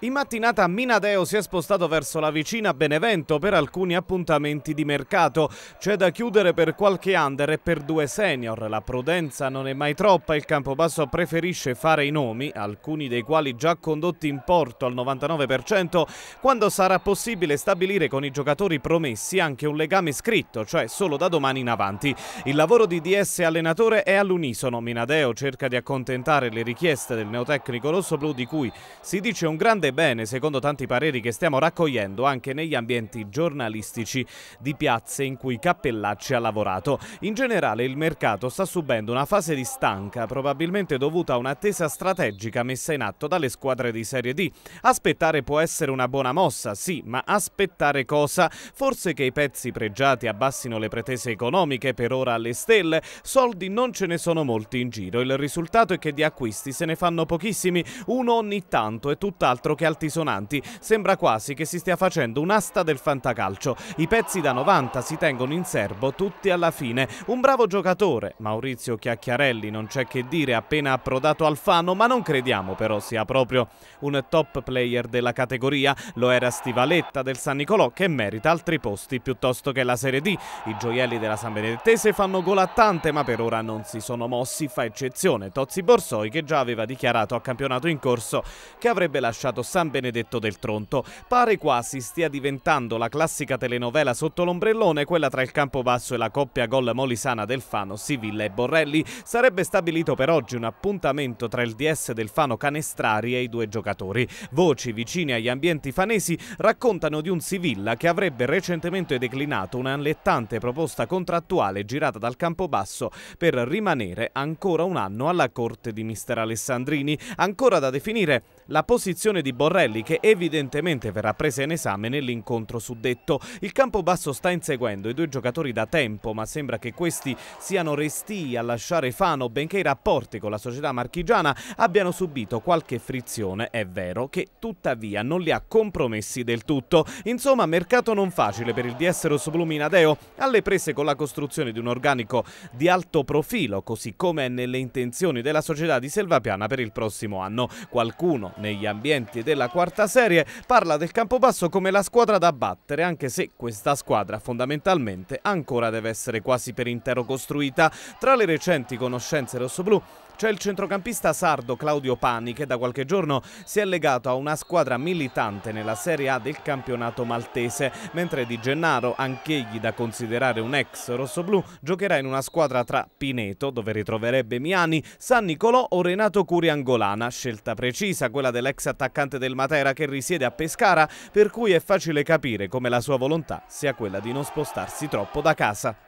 In mattinata Minadeo si è spostato verso la vicina Benevento per alcuni appuntamenti di mercato. C'è da chiudere per qualche under e per due senior. La prudenza non è mai troppa, il Campobasso preferisce fare i nomi, alcuni dei quali già condotti in porto al 99%, quando sarà possibile stabilire con i giocatori promessi anche un legame scritto, cioè solo da domani in avanti. Il lavoro di DS allenatore è all'unisono. Minadeo cerca di accontentare le richieste del neotecnico rossoblù di cui si dice un grande risponde bene, secondo tanti pareri che stiamo raccogliendo, anche negli ambienti giornalistici di piazze in cui Cappellacci ha lavorato. In generale il mercato sta subendo una fase di stanca, probabilmente dovuta a un'attesa strategica messa in atto dalle squadre di Serie D. Aspettare può essere una buona mossa, sì, ma aspettare cosa? Forse che i pezzi pregiati abbassino le pretese economiche per ora alle stelle? Soldi non ce ne sono molti in giro, il risultato è che di acquisti se ne fanno pochissimi, uno ogni tanto e tutt'altro che altisonanti. Sembra quasi che si stia facendo un'asta del fantacalcio. I pezzi da 90 si tengono in serbo tutti alla fine. Un bravo giocatore, Maurizio Chiacchiarelli, non c'è che dire, appena approdato al Fano, ma non crediamo però sia proprio un top player della categoria. Lo era Stivaletta del San Nicolò che merita altri posti piuttosto che la Serie D. I gioielli della San Benedettese fanno gol a tante, ma per ora non si sono mossi, fa eccezione Tozzi Borsoi che già aveva dichiarato a campionato in corso che avrebbe lasciato San Benedetto del Tronto. Pare quasi stia diventando la classica telenovela sotto l'ombrellone, quella tra il Campobasso e la coppia gol molisana del Fano, Sivilla e Borrelli. Sarebbe stabilito per oggi un appuntamento tra il DS del Fano Canestrari e i due giocatori. Voci vicine agli ambienti fanesi raccontano di un Sivilla che avrebbe recentemente declinato un'allettante proposta contrattuale girata dal Campobasso per rimanere ancora un anno alla corte di mister Alessandrini, ancora da definire la posizione di Borrelli che evidentemente verrà presa in esame nell'incontro suddetto. Il campo basso sta inseguendo i due giocatori da tempo ma sembra che questi siano resti a lasciare Fano benché i rapporti con la società marchigiana abbiano subito qualche frizione, è vero, che tuttavia non li ha compromessi del tutto. Insomma, mercato non facile per il DS Rossobluminadeo, alle prese con la costruzione di un organico di alto profilo, così come è nelle intenzioni della società di Selvapiana per il prossimo anno. Qualcuno negli ambienti della quarta serie, parla del Campobasso come la squadra da battere, anche se questa squadra fondamentalmente ancora deve essere quasi per intero costruita. Tra le recenti conoscenze rossoblù c'è il centrocampista sardo Claudio Pani che da qualche giorno si è legato a una squadra militante nella Serie A del campionato maltese, mentre Di Gennaro, anch'egli da considerare un ex rossoblù, giocherà in una squadra tra Pineto, dove ritroverebbe Miani, San Nicolò o Renato Curi Angolana, scelta precisa quella quella dell'ex attaccante del Matera che risiede a Pescara, per cui è facile capire come la sua volontà sia quella di non spostarsi troppo da casa.